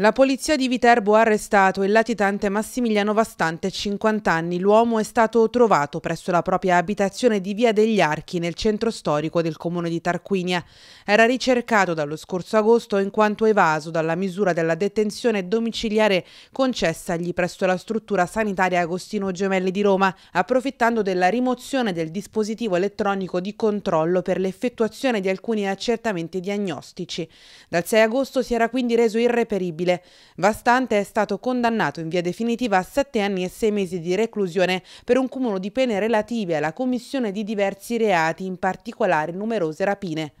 La polizia di Viterbo ha arrestato il latitante Massimiliano Vastante, 50 anni. L'uomo è stato trovato presso la propria abitazione di Via degli Archi, nel centro storico del comune di Tarquinia. Era ricercato dallo scorso agosto in quanto evaso dalla misura della detenzione domiciliare concessagli presso la struttura sanitaria Agostino Gemelli di Roma, approfittando della rimozione del dispositivo elettronico di controllo per l'effettuazione di alcuni accertamenti diagnostici. Dal 6 agosto si era quindi reso irreperibile civile. Vastante è stato condannato in via definitiva a sette anni e sei mesi di reclusione per un cumulo di pene relative alla commissione di diversi reati, in particolare numerose rapine.